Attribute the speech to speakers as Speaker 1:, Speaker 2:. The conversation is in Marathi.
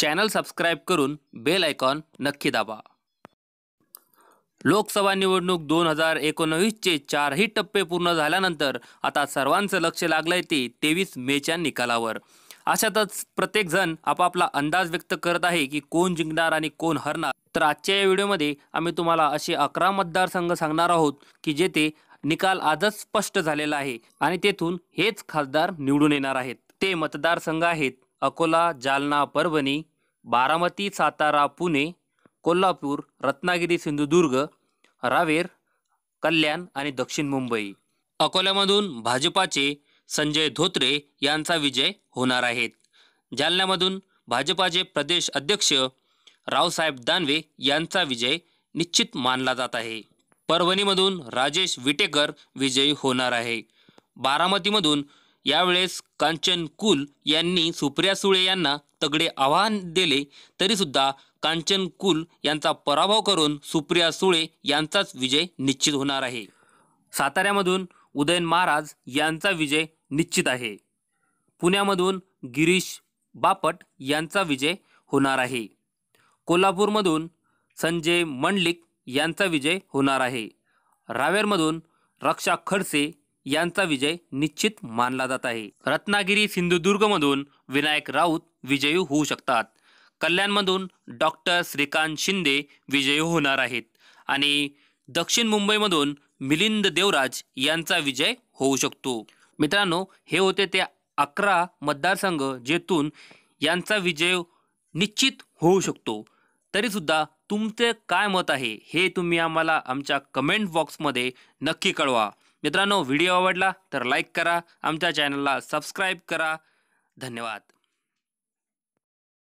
Speaker 1: चॅनल सबस्क्राईब करून बेल आयकॉन नक्की दाबा लोकसभा निवडणूक दोन हजार एकोणवीसचे चारही टप्पे पूर्ण झाल्यानंतर आता सर्वांचं लक्ष लागलंय ते तेवीस मेच्या निकालावर अशातच प्रत्येकजण आपापला अंदाज व्यक्त करत आहे की कोण जिंकणार आणि कोण हरणार तर आजच्या या व्हिडिओमध्ये आम्ही तुम्हाला असे अकरा मतदारसंघ सांगणार आहोत की जेथे निकाल आजच स्पष्ट झालेला आहे आणि तेथून हेच खासदार निवडून येणार आहेत ते मतदारसंघ आहेत अकोला जालना परभणी बारामती सातारा पुणे कोल्हापूर रत्नागिरी सिंधुदुर्ग रावेर कल्याण आणि दक्षिण मुंबई अकोल्यामधून भाजपाचे संजय धोत्रे यांचा विजय होणार आहेत जालन्यामधून भाजपाचे प्रदेश अध्यक्ष रावसाहेब दानवे यांचा विजय निश्चित मानला जात आहे परभणीमधून राजेश विटेकर विजयी होणार आहे बारामतीमधून यावेळेस कांचन कुल यांनी सुप्रिया सुळे यांना तगडे आव्हान दिले तरीसुद्धा कांचन कुल यांचा पराभव करून सुप्रिया सुळे यांचाच विजय निश्चित होणार आहे साताऱ्यामधून उदयन महाराज यांचा विजय निश्चित आहे पुण्यामधून गिरीश बापट यांचा विजय होणार आहे कोल्हापूरमधून संजय मंडलिक यांचा विजय होणार आहे रावेरमधून रक्षा खडसे यांचा विजय निश्चित मानला जात आहे रत्नागिरी सिंधुदुर्गमधून विनायक राऊत विजयी होऊ शकतात कल्याणमधून डॉक्टर श्रीकांत शिंदे विजयी होणार आहेत आणि दक्षिण मुंबईमधून मिलिंद देवराज यांचा विजय होऊ शकतो मित्रांनो हे होते ते अकरा मतदारसंघ जेथून यांचा विजय निश्चित होऊ शकतो तरीसुद्धा तुमचे काय मत आहे हे तुम्ही आम्हाला आमच्या कमेंट बॉक्समध्ये नक्की कळवा मित्रांनो व्हिडिओ आवडला तर लाईक करा आमच्या चॅनलला सबस्क्राईब करा धन्यवाद